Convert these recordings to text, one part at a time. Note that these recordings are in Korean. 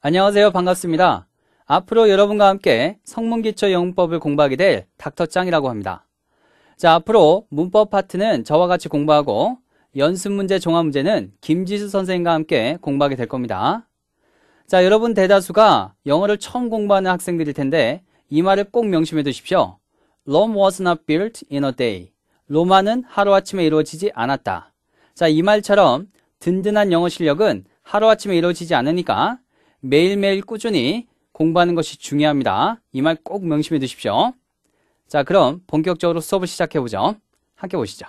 안녕하세요. 반갑습니다. 앞으로 여러분과 함께 성문기초 영문법을 공부하게 될 닥터짱이라고 합니다. 자, 앞으로 문법 파트는 저와 같이 공부하고 연습문제 종합문제는 김지수 선생님과 함께 공부하게 될 겁니다. 자, 여러분 대다수가 영어를 처음 공부하는 학생들일 텐데 이 말을 꼭 명심해 두십시오. Rome was not built in a day. 로마는 하루아침에 이루어지지 않았다. 자, 이 말처럼 든든한 영어 실력은 하루아침에 이루어지지 않으니까 매일매일 꾸준히 공부하는 것이 중요합니다. 이 말 꼭 명심해 두십시오. 자, 그럼 본격적으로 수업을 시작해 보죠. 함께 보시죠.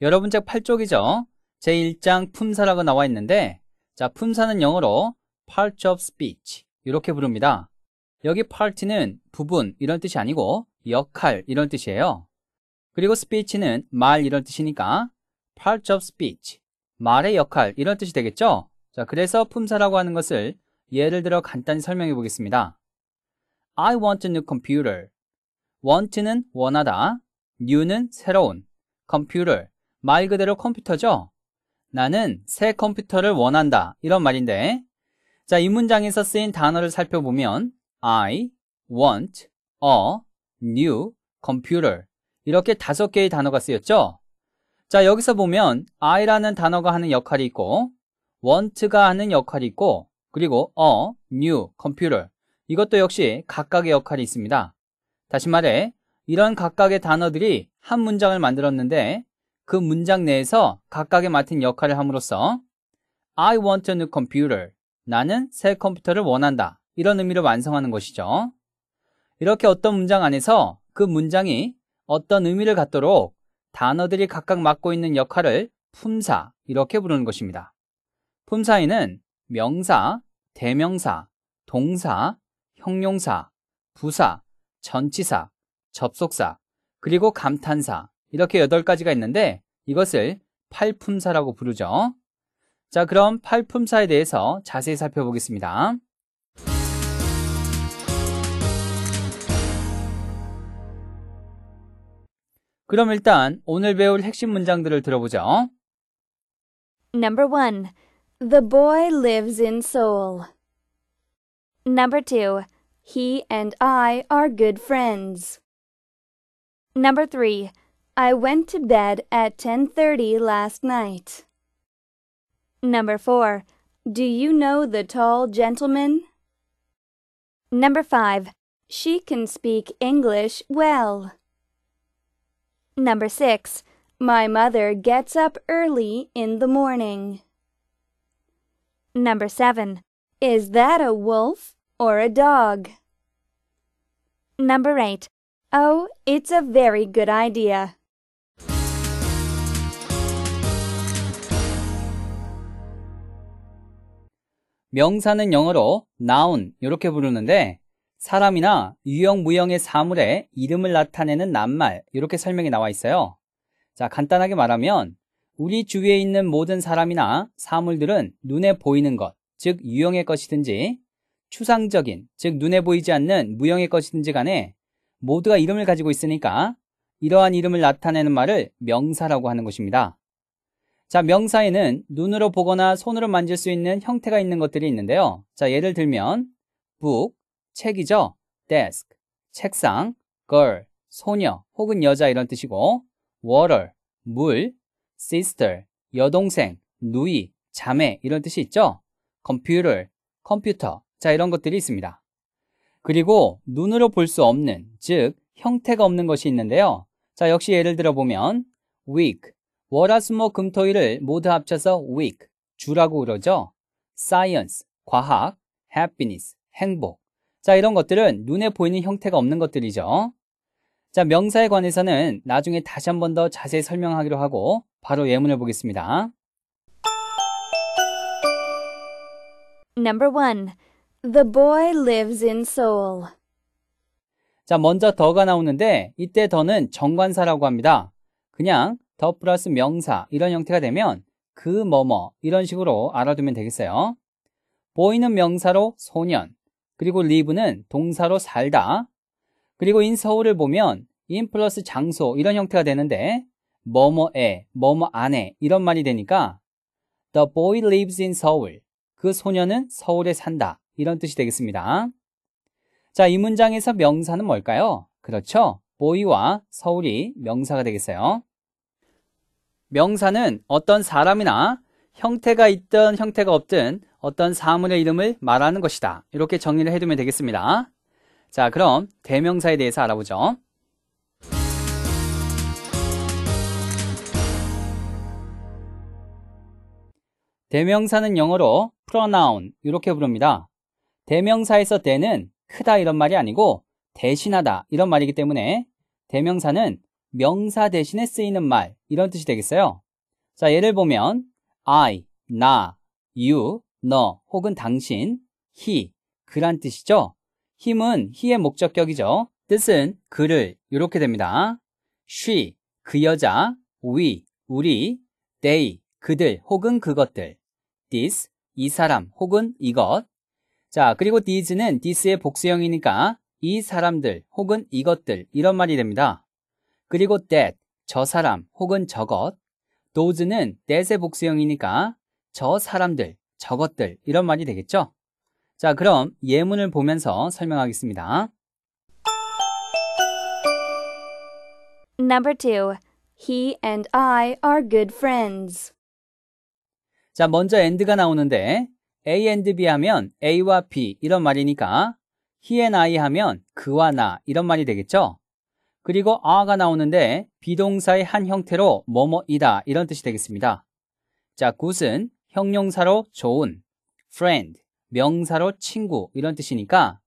여러분 책 8쪽이죠. 제1장 품사라고 나와 있는데 자, 품사는 영어로 part of speech 이렇게 부릅니다. 여기 part는 부분 이런 뜻이 아니고 역할 이런 뜻이에요. 그리고 speech는 말 이런 뜻이니까 part of speech, 말의 역할 이런 뜻이 되겠죠? 자, 그래서 품사라고 하는 것을 예를 들어 간단히 설명해 보겠습니다. I want a new computer. want는 원하다, new는 새로운, computer 말 그대로 컴퓨터죠? 나는 새 컴퓨터를 원한다 이런 말인데 자, 이 문장에서 쓰인 단어를 살펴보면 I want a new computer 이렇게 다섯 개의 단어가 쓰였죠? 자, 여기서 보면 I라는 단어가 하는 역할이 있고 want가 하는 역할이 있고 그리고 a, new, computer 이것도 역시 각각의 역할이 있습니다. 다시 말해 이런 각각의 단어들이 한 문장을 만들었는데 그 문장 내에서 각각의 맡은 역할을 함으로써 I want a new computer. 나는 새 컴퓨터를 원한다. 이런 의미를 완성하는 것이죠. 이렇게 어떤 문장 안에서 그 문장이 어떤 의미를 갖도록 단어들이 각각 맡고 있는 역할을 품사 이렇게 부르는 것입니다. 품사에는 명사, 대명사, 동사, 형용사, 부사, 전치사, 접속사, 그리고 감탄사 이렇게 8가지가 있는데 이것을 팔품사라고 부르죠. 자, 그럼 팔품사에 대해서 자세히 살펴보겠습니다. 그럼 일단 오늘 배울 핵심 문장들을 들어보죠. Number 1. The boy lives in Seoul. Number 2. He and I are good friends. Number 3. I went to bed at 10:30 last night. Number 4. Do you know the tall gentleman? Number 5. She can speak English well. Number six, my mother gets up early in the morning. Number seven, is that a wolf or a dog? Number eight, oh, it's a very good idea. 명사는 영어로 noun 이렇게 부르는데 사람이나 유형무형의 사물에 이름을 나타내는 낱말 이렇게 설명이 나와 있어요. 자 간단하게 말하면 우리 주위에 있는 모든 사람이나 사물들은 눈에 보이는 것, 즉 유형의 것이든지 추상적인, 즉 눈에 보이지 않는 무형의 것이든지 간에 모두가 이름을 가지고 있으니까 이러한 이름을 나타내는 말을 명사라고 하는 것입니다. 자, 명사에는 눈으로 보거나 손으로 만질 수 있는 형태가 있는 것들이 있는데요. 자, 예를 들면 북, 책이죠. desk, 책상, girl, 소녀 혹은 여자 이런 뜻이고 water, 물, sister, 여동생, 누이, 자매 이런 뜻이 있죠. computer, 컴퓨터 자 이런 것들이 있습니다. 그리고 눈으로 볼 수 없는 즉 형태가 없는 것이 있는데요. 자 역시 예를 들어 보면 week, 월화수목 금토일을 모두 합쳐서 week 주라고 그러죠. science, 과학, happiness, 행복 자, 이런 것들은 눈에 보이는 형태가 없는 것들이죠. 자, 명사에 관해서는 나중에 다시 한 번 더 자세히 설명하기로 하고 바로 예문을 보겠습니다. Number 1. The boy lives in Seoul. 자, 먼저 더가 나오는데 이때 더는 정관사라고 합니다. 그냥 더 플러스 명사 이런 형태가 되면 그 뭐뭐 이런 식으로 알아두면 되겠어요. 보이는 명사로 소년, 그리고 live는 동사로 살다. 그리고 in 서울을 보면 in 플러스 장소 이런 형태가 되는데 뭐뭐에, 뭐뭐 안에 이런 말이 되니까 The boy lives in 서울. 그 소녀는 서울에 산다. 이런 뜻이 되겠습니다. 자, 이 문장에서 명사는 뭘까요? 그렇죠. boy와 서울이 명사가 되겠어요. 명사는 어떤 사람이나 형태가 있든 형태가 없든 어떤 사물의 이름을 말하는 것이다. 이렇게 정리를 해두면 되겠습니다. 자, 그럼 대명사에 대해서 알아보죠. 대명사는 영어로 pronoun 이렇게 부릅니다. 대명사에서 대는 크다 이런 말이 아니고 대신하다 이런 말이기 때문에 대명사는 명사 대신에 쓰이는 말 이런 뜻이 되겠어요. 자, 예를 보면 I, 나, you, 너 혹은 당신, he, 그란 뜻이죠. 힘은 he의 목적격이죠. 뜻은 그를 이렇게 됩니다. she, 그 여자, we, 우리, they, 그들 혹은 그것들, this, 이 사람 혹은 이것. 자, 그리고 these는 this의 복수형이니까 이 사람들 혹은 이것들 이런 말이 됩니다. 그리고 that, 저 사람 혹은 저것. those는 that의 복수형이니까 저 사람들 저것들 이런 말이 되겠죠? 자, 그럼 예문을 보면서 설명하겠습니다. Number two, he and I are good friends. 자, 먼저 and가 나오는데 a and b 하면 a와 b 이런 말이니까 he and I 하면 그와 나 이런 말이 되겠죠? 그리고 are가 나오는데 비동사의 한 형태로 뭐뭐이다 이런 뜻이 되겠습니다. 자, good은 형용사로 좋은, friend, 명사로 친구 이런 뜻이니까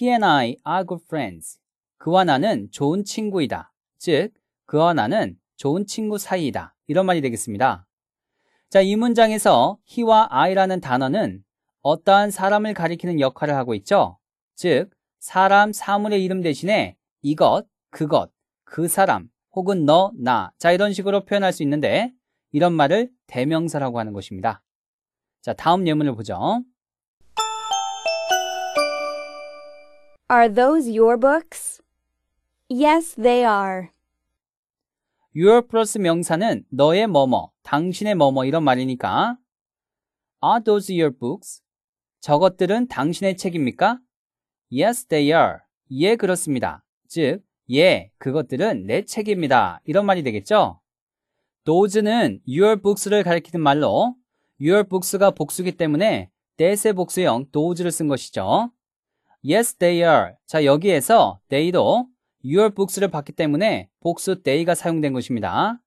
He and I are good friends. 그와 나는 좋은 친구이다. 즉, 그와 나는 좋은 친구 사이이다. 이런 말이 되겠습니다. 자, 이 문장에서 he와 I라는 단어는 어떠한 사람을 가리키는 역할을 하고 있죠. 즉, 사람, 사물의 이름 대신에 이것, 그것, 그 사람, 혹은 너, 나. 자, 이런 식으로 표현할 수 있는데 이런 말을 대명사라고 하는 것입니다. 자, 다음 예문을 보죠. Are those your books? Yes, they are. your 플러 s 명사는 너의 뭐뭐, 당신의 뭐뭐 이런 말이니까 Are those your books? 저것들은 당신의 책입니까? Yes, they are. 예, 그렇습니다. 즉, 예, 그것들은 내 책입니다. 이런 말이 되겠죠? does는 your books를 가리키는 말로 your books가 복수기 때문에 that의 복수형 does를 쓴 것이죠. Yes, they are. 자, 여기에서 they도 your books를 봤기 때문에 복수 they가 사용된 것입니다.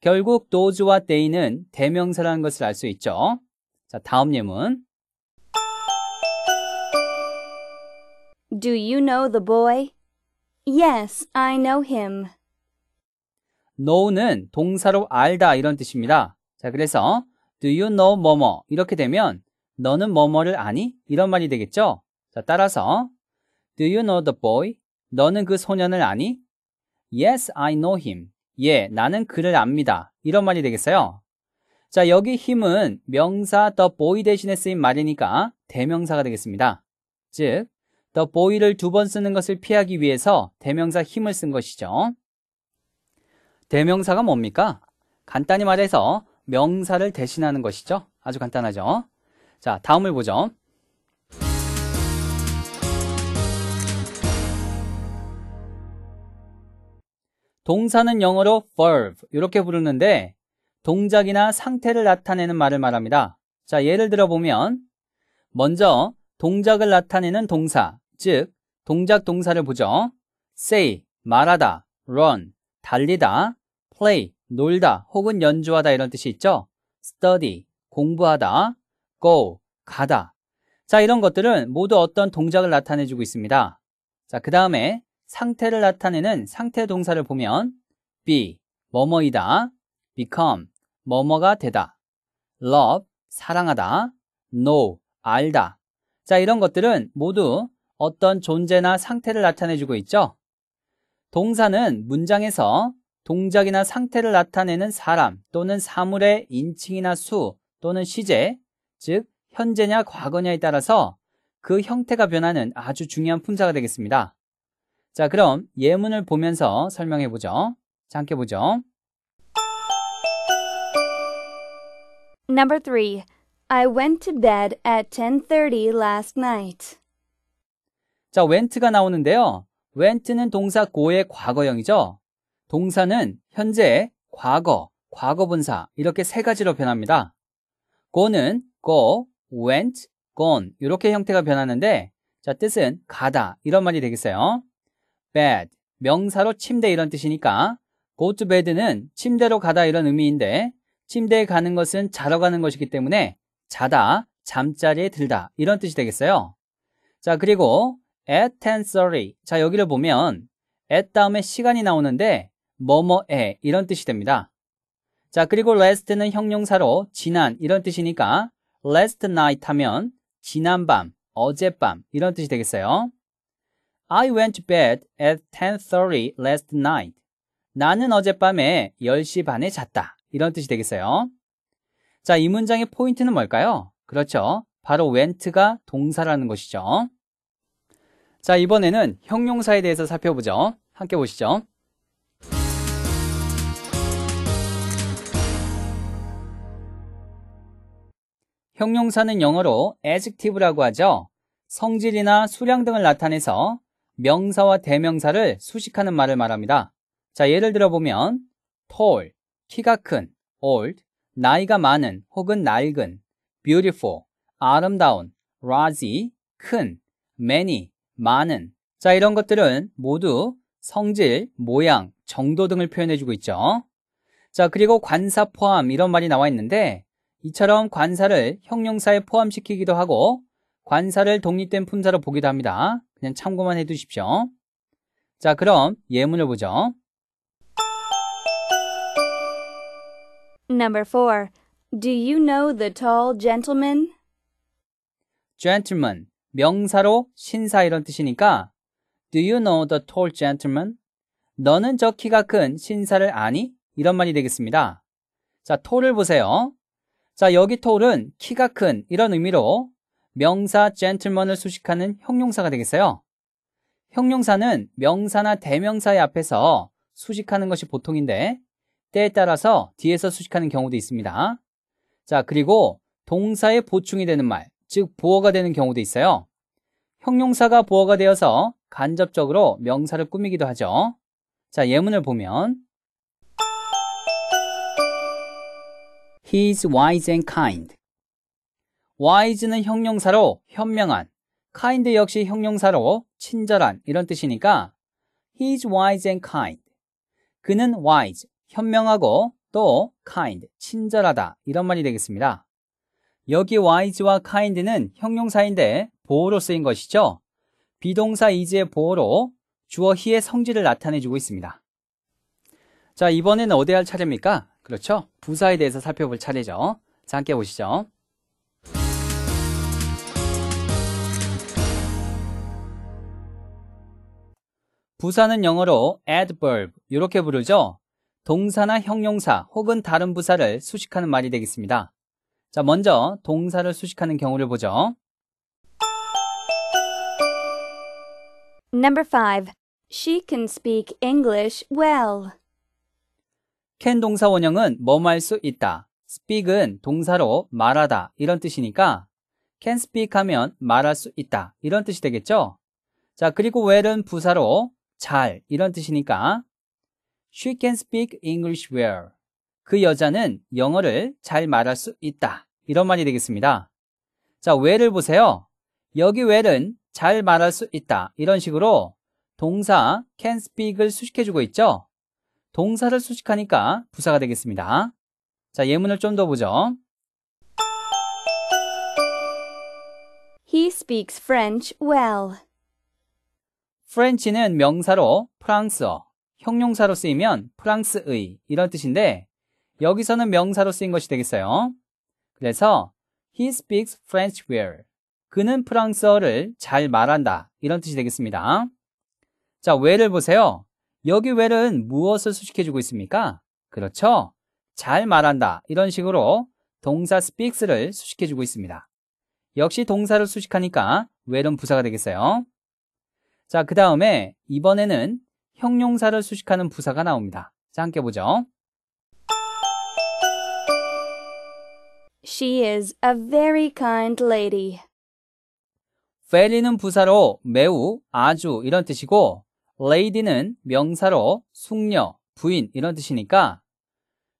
결국 does와 they는 대명사라는 것을 알 수 있죠. 자, 다음 예문. Do you know the boy? Yes, I know him. know는 동사로 알다 이런 뜻입니다. 자, 그래서 do you know 뭐뭐 이렇게 되면 너는 뭐뭐를 아니? 이런 말이 되겠죠? 자, 따라서 do you know the boy? 너는 그 소년을 아니? Yes, I know him. 예, 나는 그를 압니다. 이런 말이 되겠어요. 자, 여기 힘은 명사 the boy 대신에 쓰인 말이니까 대명사가 되겠습니다. 즉, the boy를 두 번 쓰는 것을 피하기 위해서 대명사 힘을 쓴 것이죠. 대명사가 뭡니까? 간단히 말해서 명사를 대신하는 것이죠. 아주 간단하죠. 자, 다음을 보죠. 동사는 영어로 verb 이렇게 부르는데 동작이나 상태를 나타내는 말을 말합니다. 자, 예를 들어 보면 먼저 동작을 나타내는 동사, 즉 동작 동사를 보죠. say 말하다, run 달리다, play, 놀다 혹은 연주하다 이런 뜻이 있죠. study, 공부하다, go, 가다. 자, 이런 것들은 모두 어떤 동작을 나타내주고 있습니다. 자, 그 다음에 상태를 나타내는 상태 동사를 보면 be, 뭐뭐이다, become, 뭐뭐가 되다, love, 사랑하다, know, 알다. 자, 이런 것들은 모두 어떤 존재나 상태를 나타내주고 있죠. 동사는 문장에서 동작이나 상태를 나타내는 사람 또는 사물의 인칭이나 수 또는 시제, 즉 현재냐 과거냐에 따라서 그 형태가 변하는 아주 중요한 품사가 되겠습니다. 자, 그럼 예문을 보면서 설명해 보죠. 자, 함께 보죠. Number 3. I went to bed at 10:30 last night. 자, went가 나오는데요. went는 동사 go의 과거형이죠. 동사는 현재, 과거, 과거분사 이렇게 세 가지로 변합니다. go는 go, went, gone 이렇게 형태가 변하는데 자 뜻은 가다 이런 말이 되겠어요. bed 명사로 침대 이런 뜻이니까 go to bed는 침대로 가다 이런 의미인데 침대에 가는 것은 자러 가는 것이기 때문에 자다, 잠자리에 들다 이런 뜻이 되겠어요. 자 그리고 at 10.30자 여기를 보면 at 다음에 시간이 나오는데 뭐뭐에 이런 뜻이 됩니다. 자, 그리고 last는 형용사로 지난 이런 뜻이니까 last night 하면 지난밤, 어젯밤 이런 뜻이 되겠어요. I went to bed at 10:30 last night. 나는 어젯밤에 10시 반에 잤다. 이런 뜻이 되겠어요. 자, 이 문장의 포인트는 뭘까요? 그렇죠. 바로 went가 동사라는 것이죠. 자, 이번에는 형용사에 대해서 살펴보죠. 함께 보시죠. 형용사는 영어로 adjective라고 하죠. 성질이나 수량 등을 나타내서 명사와 대명사를 수식하는 말을 말합니다. 자, 예를 들어보면 tall, 키가 큰, old, 나이가 많은 혹은 낡은, beautiful, 아름다운, large, 큰, many, 많은. 자, 이런 것들은 모두 성질, 모양, 정도 등을 표현해주고 있죠. 자, 그리고 관사 포함 이런 말이 나와 있는데 이처럼 관사를 형용사에 포함시키기도 하고 관사를 독립된 품사로 보기도 합니다. 그냥 참고만 해두십시오. 자, 그럼 예문을 보죠. Number 4. Do you know the tall gentleman? gentleman 명사로 신사 이런 뜻이니까 Do you know the tall gentleman? 너는 저 키가 큰 신사를 아니? 이런 말이 되겠습니다. 자, t a l 을 보세요. 자, 여기 토울은 키가 큰 이런 의미로 명사 gentleman을 수식하는 형용사가 되겠어요. 형용사는 명사나 대명사의 앞에서 수식하는 것이 보통인데 때에 따라서 뒤에서 수식하는 경우도 있습니다. 자, 그리고 동사의 보충이 되는 말, 즉 보어가 되는 경우도 있어요. 형용사가 보어가 되어서 간접적으로 명사를 꾸미기도 하죠. 자, 예문을 보면 He is wise and kind. wise는 형용사로 현명한, kind 역시 형용사로 친절한 이런 뜻이니까 he is wise and kind. 그는 wise, 현명하고 또 kind, 친절하다 이런 말이 되겠습니다. 여기 wise와 kind는 형용사인데 보호로 쓰인 것이죠. 비동사 is의 보호로 주어 he의 성질을 나타내주고 있습니다. 자, 이번에는 어디 할 차례입니까? 그렇죠? 부사에 대해서 살펴볼 차례죠. 자, 함께 보시죠. 부사는 영어로 adverb 이렇게 부르죠. 동사나 형용사 혹은 다른 부사를 수식하는 말이 되겠습니다. 자, 먼저 동사를 수식하는 경우를 보죠. Number 5. She can speak English well. can 동사 원형은 뭐뭐할 수 있다. speak은 동사로 말하다 이런 뜻이니까 can speak 하면 말할 수 있다 이런 뜻이 되겠죠? 자 그리고 well은 부사로 잘 이런 뜻이니까 she can speak English well. 그 여자는 영어를 잘 말할 수 있다 이런 말이 되겠습니다. 자 well을 보세요. 여기 well은 잘 말할 수 있다 이런 식으로 동사 can speak을 수식해주고 있죠? 동사를 수식하니까 부사가 되겠습니다. 자, 예문을 좀 더 보죠. He speaks French well. f r e 는 명사로 프랑스어, 형용사로 쓰이면 프랑스의 이런 뜻인데 여기서는 명사로 쓰인 것이 되겠어요. 그래서 he speaks French well. 그는 프랑스어를 잘 말한다. 이런 뜻이 되겠습니다. 자, 왜를 보세요. 여기 well은 무엇을 수식해주고 있습니까? 그렇죠. 잘 말한다. 이런 식으로 동사 speaks를 수식해주고 있습니다. 역시 동사를 수식하니까 well은 부사가 되겠어요. 자, 그 다음에 이번에는 형용사를 수식하는 부사가 나옵니다. 자, 함께 보죠. She is a very kind lady. very는 부사로 매우, 아주 이런 뜻이고 lady는 명사로 숙녀, 부인 이런 뜻이니까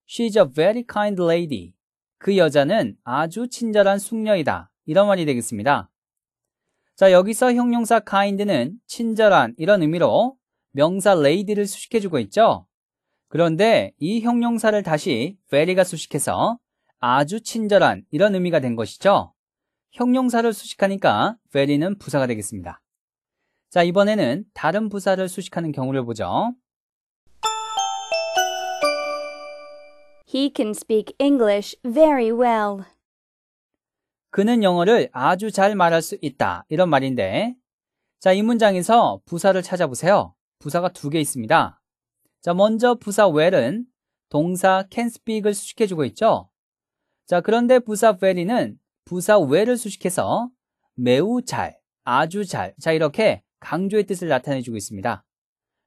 she's a very kind lady. 그 여자는 아주 친절한 숙녀이다. 이런 말이 되겠습니다. 자, 여기서 형용사 kind는 친절한 이런 의미로 명사 lady를 수식해주고 있죠. 그런데 이 형용사를 다시 very가 수식해서 아주 친절한 이런 의미가 된 것이죠. 형용사를 수식하니까 very는 부사가 되겠습니다. 자, 이번에는 다른 부사를 수식하는 경우를 보죠. He can speak English very well. 그는 영어를 아주 잘 말할 수 있다. 이런 말인데. 자, 이 문장에서 부사를 찾아보세요. 부사가 두 개 있습니다. 자, 먼저 부사 well은 동사 can speak을 수식해주고 있죠. 자, 그런데 부사 well이는 부사 well을 수식해서 매우 잘, 아주 잘. 자, 이렇게 강조의 뜻을 나타내주고 있습니다.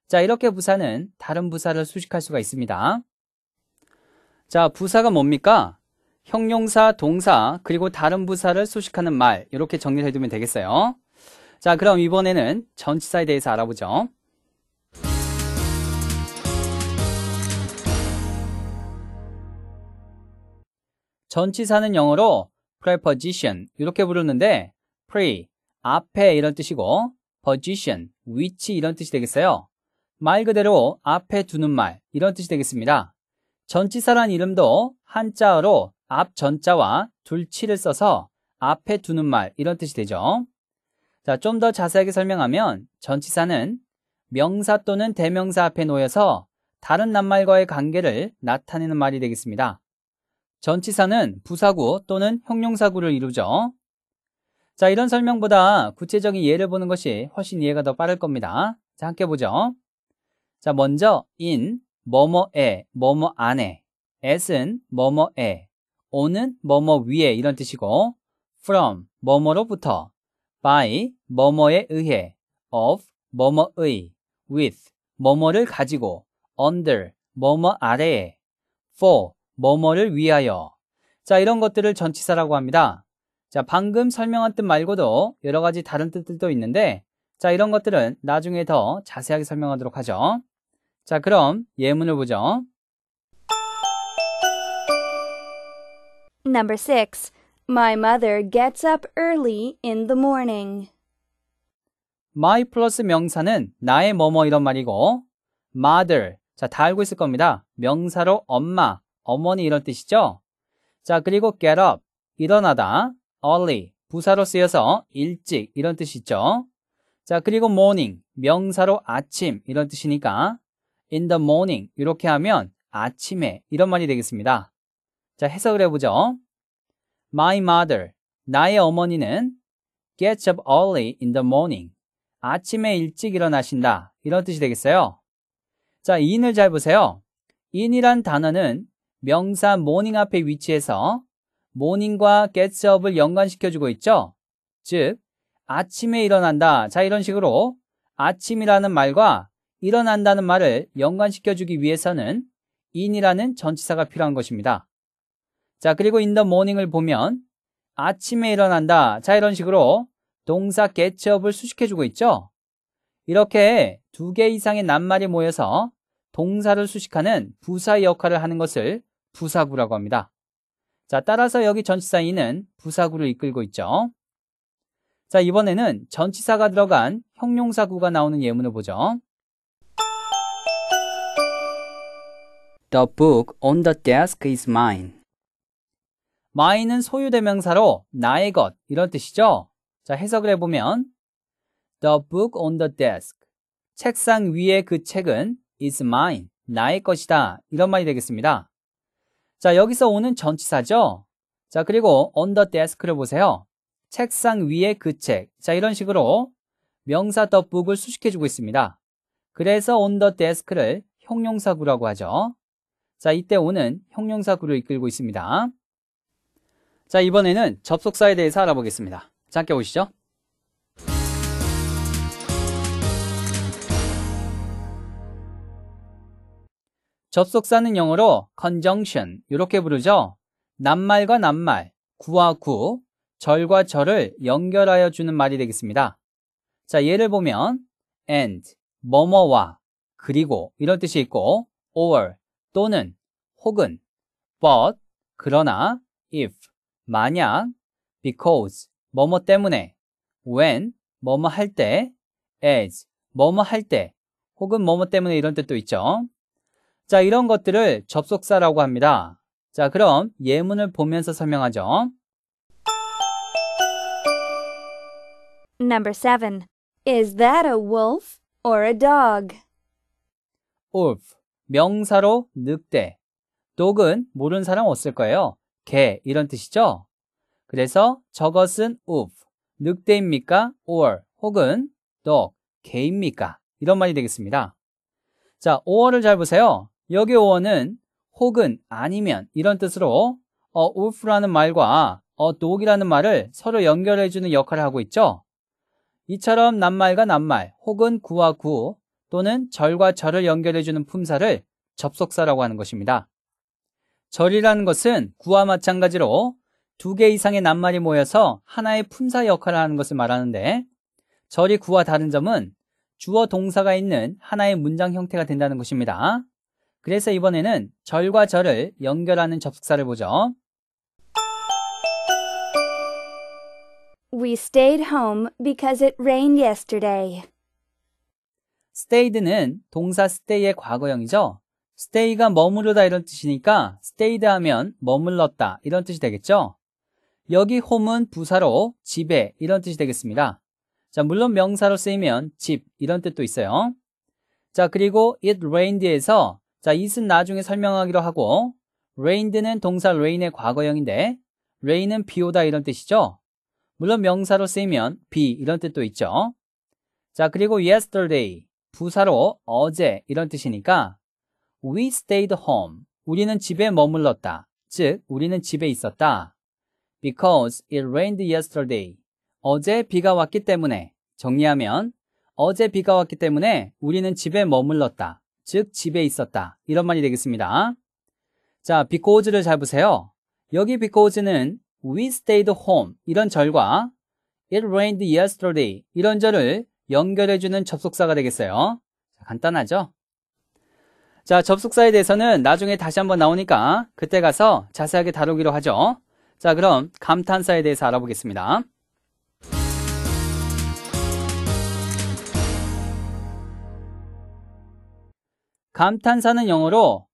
자, 이렇게 부사는 다른 부사를 수식할 수가 있습니다. 자, 부사가 뭡니까? 형용사, 동사, 그리고 다른 부사를 수식하는 말 이렇게 정리를 해두면 되겠어요. 자, 그럼 이번에는 전치사에 대해서 알아보죠. 전치사는 영어로 preposition 이렇게 부르는데 pre 앞에 이런 뜻이고 position, 위치 이런 뜻이 되겠어요. 말 그대로 앞에 두는 말 이런 뜻이 되겠습니다. 전치사란 이름도 한자어로 앞 전자와 둘치를 써서 앞에 두는 말 이런 뜻이 되죠. 자, 좀 더 자세하게 설명하면 전치사는 명사 또는 대명사 앞에 놓여서 다른 낱말과의 관계를 나타내는 말이 되겠습니다. 전치사는 부사구 또는 형용사구를 이루죠. 자, 이런 설명보다 구체적인 예를 보는 것이 훨씬 이해가 더 빠를 겁니다. 자, 함께 보죠. 자, 먼저 in 뭐뭐에, 뭐뭐 안에, as은 뭐뭐에, on은 뭐뭐 위에 이런 뜻이고 from 뭐뭐로부터, by 뭐뭐에 의해, of 뭐뭐의, with 뭐뭐를 가지고, under 뭐뭐 아래에, for 뭐뭐를 위하여. 자, 이런 것들을 전치사라고 합니다. 자, 방금 설명한 뜻 말고도 여러 가지 다른 뜻들도 있는데 자, 이런 것들은 나중에 더 자세하게 설명하도록 하죠. 자, 그럼 예문을 보죠. Number 6. My mother gets up early in the morning. my 플러스 명사는 나의 뭐뭐 이런 말이고 mother 자, 다 알고 있을 겁니다. 명사로 엄마, 어머니 이런 뜻이죠. 자, 그리고 get up 일어나다 early 부사로 쓰여서 일찍 이런 뜻이죠. 자, 그리고 morning 명사로 아침 이런 뜻이니까 in the morning 이렇게 하면 아침에 이런 말이 되겠습니다. 자, 해석을 해보죠. My mother 나의 어머니는 gets up early in the morning 아침에 일찍 일어나신다 이런 뜻이 되겠어요. 자, 인을잘 보세요. in이란 단어는 명사 morning 앞에 위치해서 morning과 gets up을 연관시켜주고 있죠. 즉, 아침에 일어난다. 자, 이런 식으로 아침이라는 말과 일어난다는 말을 연관시켜주기 위해서는 in이라는 전치사가 필요한 것입니다. 자, 그리고 in the morning을 보면 아침에 일어난다. 자, 이런 식으로 동사 get up을 수식해주고 있죠. 이렇게 두 개 이상의 낱말이 모여서 동사를 수식하는 부사의 역할을 하는 것을 부사구라고 합니다. 자, 따라서 여기 전치사 2는 부사구를 이끌고 있죠. 자, 이번에는 전치사가 들어간 형용사구가 나오는 예문을 보죠. The book on the desk is mine. mine은 소유대명사로 나의 것 이런 뜻이죠. 자, 해석을 해보면 The book on the desk. 책상 위에 그 책은 is mine. 나의 것이다. 이런 말이 되겠습니다. 자, 여기서 오는 전치사죠. 자, 그리고 on the desk를 보세요. 책상 위에 그 책. 자, 이런 식으로 명사 the book을 수식해주고 있습니다. 그래서 on the desk를 형용사구라고 하죠. 자, 이때 오는 형용사구를 이끌고 있습니다. 자, 이번에는 접속사에 대해서 알아보겠습니다. 자, 함께 보시죠. 접속사는 영어로 conjunction 이렇게 부르죠. 낱말과 낱말, 구와 구, 절과 절을 연결하여 주는 말이 되겠습니다. 자, 예를 보면 and, 뭐뭐와, 그리고 이런 뜻이 있고 or, 또는, 혹은, but, 그러나, if, 만약, because, 뭐뭐 때문에, when, 뭐뭐 할 때, as, 뭐뭐 할 때, 혹은 뭐뭐 때문에 이런 뜻도 있죠. 자, 이런 것들을 접속사라고 합니다. 자, 그럼 예문을 보면서 설명하죠. Number 7. Is that a wolf or a dog? wolf 명사로 늑대. dog은 모르는 사람 없을 거예요. 개 이런 뜻이죠. 그래서 저것은 wolf 늑대입니까? or 혹은 dog 개입니까? 이런 말이 되겠습니다. 자, 5월을 잘 보세요. 여기 어원은 혹은 아니면 이런 뜻으로 어 if라는 말과 어 dog이라는 말을 서로 연결해주는 역할을 하고 있죠. 이처럼 낱말과 낱말 혹은 구와 구 또는 절과 절을 연결해주는 품사를 접속사라고 하는 것입니다. 절이라는 것은 구와 마찬가지로 두 개 이상의 낱말이 모여서 하나의 품사 역할을 하는 것을 말하는데 절이 구와 다른 점은 주어 동사가 있는 하나의 문장 형태가 된다는 것입니다. 그래서 이번에는 절과 절을 연결하는 접속사를 보죠. We stayed home because it rained yesterday. stayed는 동사 stay의 과거형이죠. stay가 머무르다 이런 뜻이니까 stayed 하면 머물렀다 이런 뜻이 되겠죠. 여기 home은 부사로 집에 이런 뜻이 되겠습니다. 자, 물론 명사로 쓰이면 집 이런 뜻도 있어요. 자, 그리고 it rained에서 자, i t 나중에 설명하기로 하고 rained는 동사 rain의 과거형인데 rain은 비오다 이런 뜻이죠. 물론 명사로 쓰이면 비 이런 뜻도 있죠. 자, 그리고 yesterday 부사로 어제 이런 뜻이니까 we stayed home 우리는 집에 머물렀다. 즉 우리는 집에 있었다. because it rained yesterday 어제 비가 왔기 때문에 정리하면 어제 비가 왔기 때문에 우리는 집에 머물렀다. 즉 집에 있었다. 이런 말이 되겠습니다. 자, because를 잘 보세요. 여기 because는 we stayed home 이런 절과 it rained yesterday 이런 절을 연결해주는 접속사가 되겠어요. 간단하죠? 자, 접속사에 대해서는 나중에 다시 한번 나오니까 그때 가서 자세하게 다루기로 하죠. 자, 그럼 감탄사에 대해서 알아보겠습니다. 감탄사는 영어로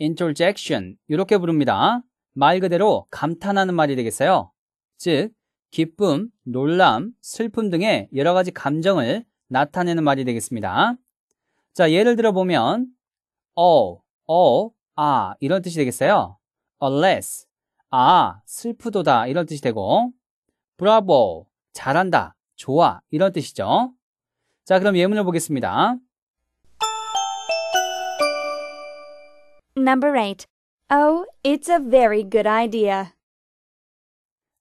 interjection 이렇게 부릅니다. 말 그대로 감탄하는 말이 되겠어요. 즉, 기쁨, 놀람, 슬픔 등의 여러 가지 감정을 나타내는 말이 되겠습니다. 자, 예를 들어 보면 all, a l 아 이런 뜻이 되겠어요. unless, 아, 슬프도다 이런 뜻이 되고 bravo, 잘한다, 좋아 이런 뜻이죠. 자, 그럼 예문을 보겠습니다. Number 8. Oh, it's a very good idea.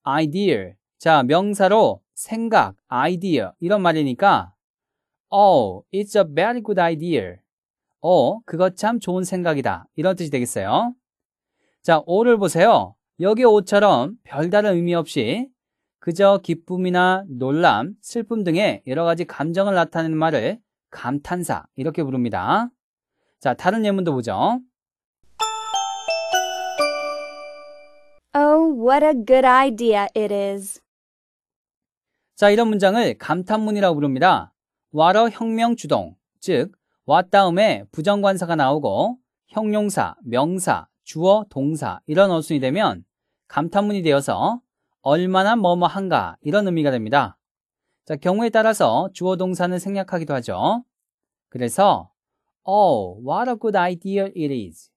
idea. 자, 명사로 생각, idea 이런 말이니까 Oh, it's a very good idea. 어, 그것 참 좋은 생각이다. 이런 뜻이 되겠어요. 자, 오를 보세요. 여기 오처럼 별다른 의미 없이 그저 기쁨이나 놀람, 슬픔 등의 여러 가지 감정을 나타내는 말을 감탄사 이렇게 부릅니다. 자, 다른 예문도 보죠. what a good idea it is. 자, 이런 문장을 감탄문이라고 부릅니다. 와러 혁명 주동, 즉, 왓 다음에 부정관사가 나오고 형용사, 명사, 주어, 동사 이런 어순이 되면 감탄문이 되어서 얼마나 뭐뭐 한가 이런 의미가 됩니다. 자, 경우에 따라서 주어 동사는 생략하기도 하죠. 그래서 Oh, what a good idea it is.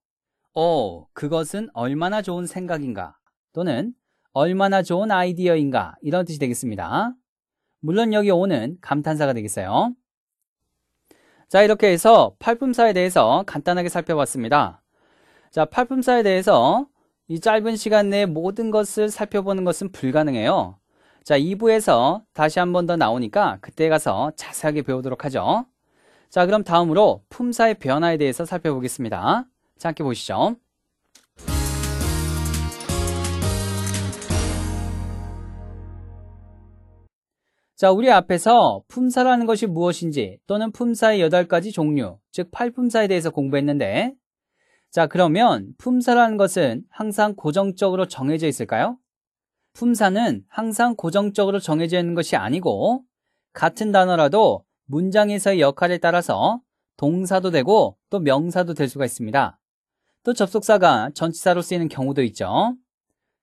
Oh, 그것은 얼마나 좋은 생각인가. 또는 얼마나 좋은 아이디어인가 이런 뜻이 되겠습니다. 물론 여기 오는 감탄사가 되겠어요. 자, 이렇게 해서 팔품사에 대해서 간단하게 살펴봤습니다. 자, 팔품사에 대해서 이 짧은 시간 내에 모든 것을 살펴보는 것은 불가능해요. 자, 2부에서 다시 한 번 더 나오니까 그때 가서 자세하게 배우도록 하죠. 자, 그럼 다음으로 품사의 변화에 대해서 살펴보겠습니다. 자, 함께 보시죠. 자, 우리 앞에서 품사라는 것이 무엇인지 또는 품사의 8가지 종류, 즉 8품사에 대해서 공부했는데 자, 그러면 품사라는 것은 항상 고정적으로 정해져 있을까요? 품사는 항상 고정적으로 정해져 있는 것이 아니고 같은 단어라도 문장에서의 역할에 따라서 동사도 되고 또 명사도 될 수가 있습니다. 또 접속사가 전치사로 쓰이는 경우도 있죠.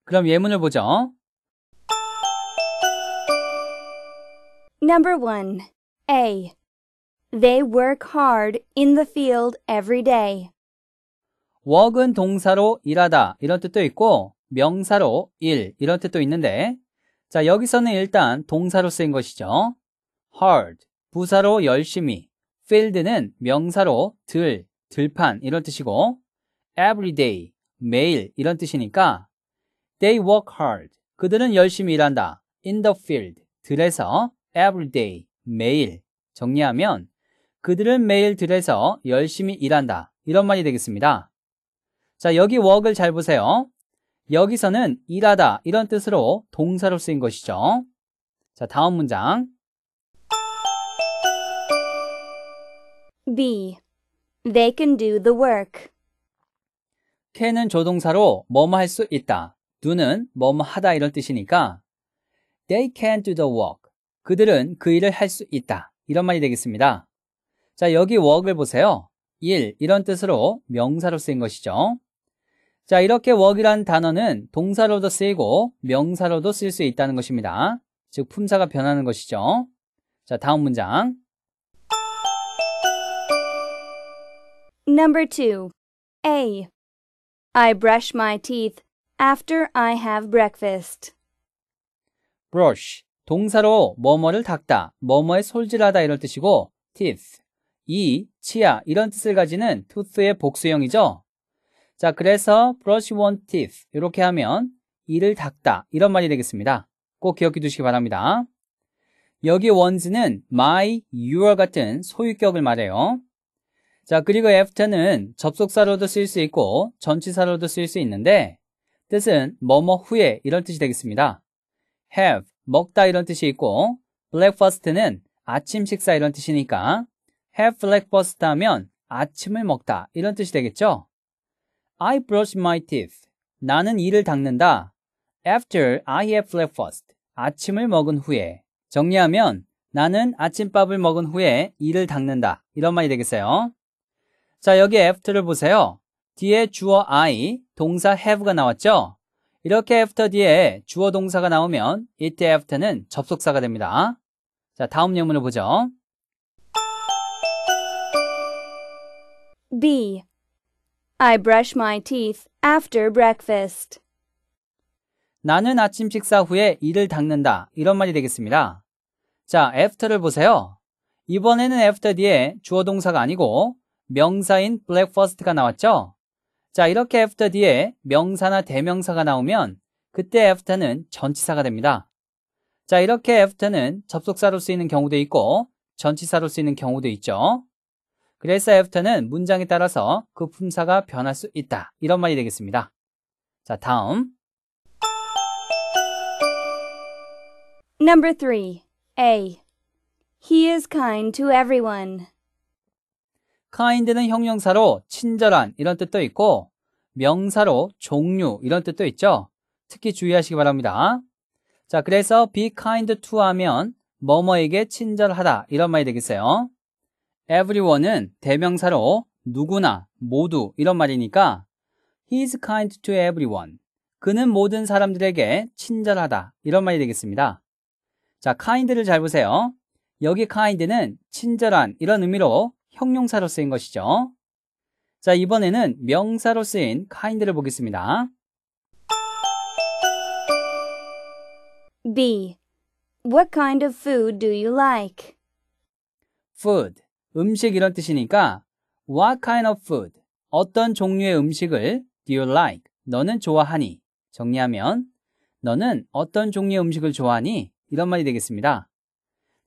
그럼 예문을 보죠. Number 1. A. They work hard in the field every day. work은 동사로 일하다 이런 뜻도 있고 명사로 일 이런 뜻도 있는데 자 여기서는 일단 동사로 쓰인 것이죠. hard 부사로 열심히 field는 명사로 들, 들판 이런 뜻이고 every day 매일 이런 뜻이니까 they work hard 그들은 열심히 일한다 in the field 들에서 every day, 매일. 정리하면 그들은 매일 들에서 열심히 일한다. 이런 말이 되겠습니다. 자, 여기 work을 잘 보세요. 여기서는 일하다 이런 뜻으로 동사로 쓰인 것이죠. 자, 다음 문장. B. They can do the work. can은 조동사로 뭐뭐 할 수 있다. do는 뭐뭐 하다 이런 뜻이니까 they can do the work. 그들은 그 일을 할 수 있다. 이런 말이 되겠습니다. 자, 여기 work을 보세요. 일, 이런 뜻으로 명사로 쓰인 것이죠. 자, 이렇게 work이란 단어는 동사로도 쓰이고 명사로도 쓸 수 있다는 것입니다. 즉, 품사가 변하는 것이죠. 자, 다음 문장. Number 2. A. I brush my teeth after I have breakfast. brush 동사로 뭐뭐를 닦다, 뭐뭐에 솔질하다 이럴 뜻이고 teeth, 이, 치아 이런 뜻을 가지는 tooth의 복수형이죠. 자, 그래서 brush one teeth 이렇게 하면 이를 닦다 이런 말이 되겠습니다. 꼭 기억해 두시기 바랍니다. 여기 원즈는 my, your 같은 소유격을 말해요. 자, 그리고 after는 접속사로도 쓰일 수 있고 전치사로도 쓰일 수 있는데 뜻은 뭐뭐 후에 이런 뜻이 되겠습니다. have 먹다 이런 뜻이 있고 breakfast는 아침 식사 이런 뜻이니까 have breakfast 하면 아침을 먹다 이런 뜻이 되겠죠? I brush my teeth. 나는 이를 닦는다. After I have breakfast. 아침을 먹은 후에. 정리하면 나는 아침밥을 먹은 후에 이를 닦는다. 이런 말이 되겠어요. 자, 여기 after를 보세요. 뒤에 주어 I, 동사 have가 나왔죠? 이렇게 after 뒤에 주어 동사가 나오면 it after는 접속사가 됩니다. 자, 다음 예문을 보죠. B. I brush my teeth after breakfast. 나는 아침 식사 후에 이를 닦는다. 이런 말이 되겠습니다. 자, after를 보세요. 이번에는 after 뒤에 주어 동사가 아니고 명사인 breakfast가 나왔죠? 자, 이렇게 after 뒤에 명사나 대명사가 나오면 그때 after는 전치사가 됩니다. 자, 이렇게 after는 접속사로 쓰이는 경우도 있고 전치사로 쓰이는 경우도 있죠. 그래서 after는 문장에 따라서 그 품사가 변할 수 있다. 이런 말이 되겠습니다. 자, 다음. Number 3. A. He is kind to everyone. kind는 형용사로 친절한 이런 뜻도 있고 명사로 종류 이런 뜻도 있죠. 특히 주의하시기 바랍니다. 자, 그래서 be kind to 하면 뭐뭐에게 친절하다 이런 말이 되겠어요. everyone은 대명사로 누구나 모두 이런 말이니까 he's kind to everyone. 그는 모든 사람들에게 친절하다 이런 말이 되겠습니다. 자, kind를 잘 보세요. 여기 kind는 친절한 이런 의미로 형용사로 쓰인 것이죠. 자, 이번에는 명사로 쓰인 kind를 보겠습니다. B. What kind of food do you like? food, 음식 이런 뜻이니까 what kind of food, 어떤 종류의 음식을 do you like, 너는 좋아하니? 정리하면 너는 어떤 종류의 음식을 좋아하니? 이런 말이 되겠습니다.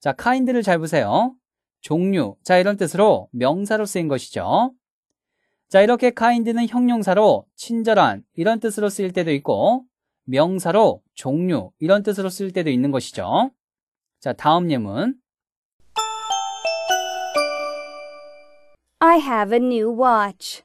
자, kind를 잘 보세요. 종류. 자, 이런 뜻으로 명사로 쓰인 것이죠. 자, 이렇게 kind는 형용사로 친절한 이런 뜻으로 쓰일 때도 있고 명사로 종류 이런 뜻으로 쓰일 때도 있는 것이죠. 자, 다음 예문. I have a new watch.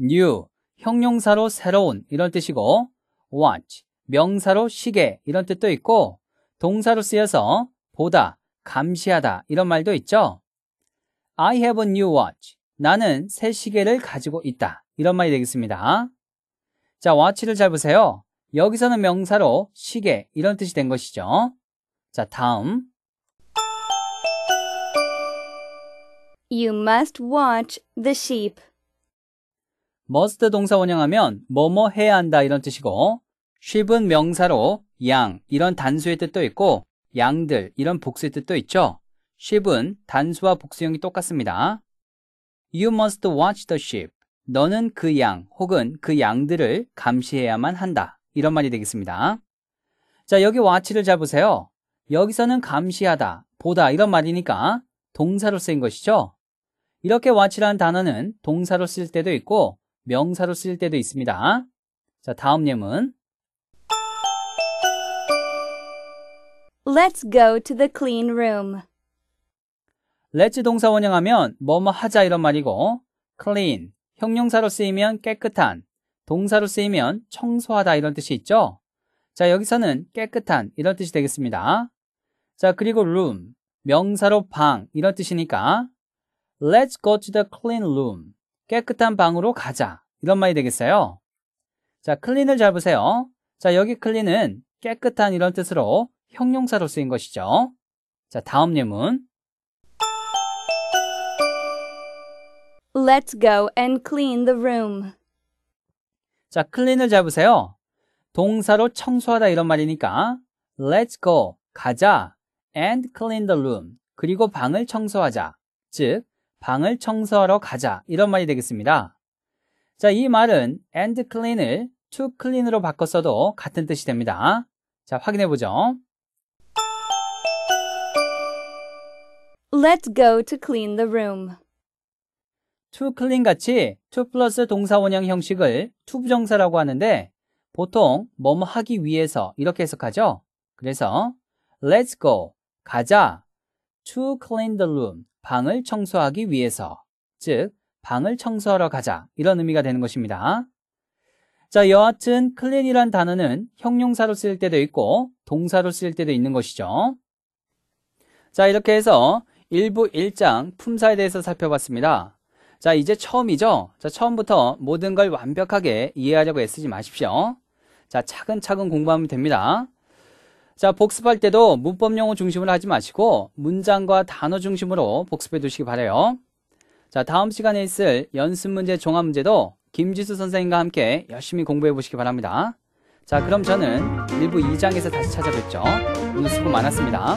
new 형용사로 새로운 이런 뜻이고 watch 명사로 시계 이런 뜻도 있고 동사로 쓰여서 보다 감시하다 이런 말도 있죠. I have a new watch. 나는 새 시계를 가지고 있다. 이런 말이 되겠습니다. 자, watch를 잘 보세요. 여기서는 명사로 시계 이런 뜻이 된 것이죠. 자, 다음. You must watch the sheep. must 동사 원형하면 뭐뭐 해야 한다 이런 뜻이고 sheep은 명사로 양 이런 단수의 뜻도 있고 양들 이런 복수의 뜻도 있죠. s h e p 은 단수와 복수형이 똑같습니다. You must watch the s h e p 너는 그 양 혹은 그 양들을 감시해야만 한다. 이런 말이 되겠습니다. 자, 여기 watch를 잘 보세요. 여기서는 감시하다, 보다 이런 말이니까 동사로 쓰인 것이죠. 이렇게 watch라는 단어는 동사로 쓸 때도 있고 명사로 쓸 때도 있습니다. 자, 다음 예문. Let's go to the clean room. Let's 동사 원형하면 뭐뭐 하자 이런 말이고 clean 형용사로 쓰이면 깨끗한, 동사로 쓰이면 청소하다 이런 뜻이 있죠. 자, 여기서는 깨끗한 이런 뜻이 되겠습니다. 자, 그리고 room 명사로 방 이런 뜻이니까 Let's go to the clean room. 깨끗한 방으로 가자. 이런 말이 되겠어요. 자, clean을 잘 보세요. 자, 여기 clean은 깨끗한 이런 뜻으로 형용사로 쓰인 것이죠. 자, 다음 예문. Let's go and clean the room. 자, clean을 잡으세요. 동사로 청소하다 이런 말이니까 let's go 가자 and clean the room 그리고 방을 청소하자 즉 방을 청소하러 가자 이런 말이 되겠습니다. 자, 이 말은 and clean을 to clean으로 바꿨어도 같은 뜻이 됩니다. 자, 확인해 보죠. Let's go to clean the room. to clean 같이 to 플러스 동사 원형 형식을 to 부정사라고 하는데 보통 뭐뭐 하기 위해서 이렇게 해석하죠. 그래서 let's go 가자 to clean the room 방을 청소하기 위해서 즉 방을 청소하러 가자 이런 의미가 되는 것입니다. 자 여하튼 clean이란 단어는 형용사로 쓰일 때도 있고 동사로 쓰일 때도 있는 것이죠. 자 이렇게 해서 일부 1장 품사에 대해서 살펴봤습니다. 자, 이제 처음이죠? 자, 처음부터 모든 걸 완벽하게 이해하려고 애쓰지 마십시오. 자, 차근차근 공부하면 됩니다. 자, 복습할 때도 문법 용어 중심으로 하지 마시고 문장과 단어 중심으로 복습해 두시기 바래요. 자, 다음 시간에 있을 연습 문제 종합 문제도 김지수 선생님과 함께 열심히 공부해 보시기 바랍니다. 자, 그럼 저는 일부 2장에서 다시 찾아뵙죠. 오늘 수고 많았습니다.